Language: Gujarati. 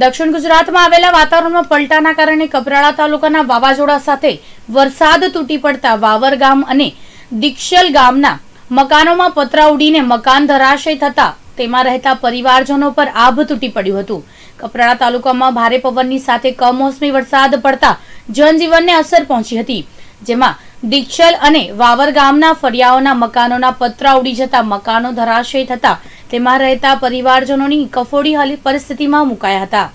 દક્ષિણ ગુજરાતમાં આવેલા વાતાવરણમાં પલટાના કારણે કપરાળા તાલુકાના વાવાઝોડા સાથે વરસાદ તૂટી પડતા વાવર ગામ અને દીક્ષલ ગામના મકાનોમાં પતરા ઉડીને મકાન ધરાશય થતા તેમાં રહેતા પરિવારજનો પર આભ તૂટી પડ્યું હતું કપરાળા તાલુકામાં ભારે પવનની સાથે કમોસમી વરસાદ પડતા જનજીવનને અસર પહોંચી હતી જેમાં દીક્ષલ અને વાવર ગામના ફરિયાઓના મકાનોના પતરા ઉડી જતા મકાનો ધરાશય થતાં તેમાં રહેતા પરિવારજનોની કફોડી હાલી પરિસ્થિતિમાં મુકાયા હતા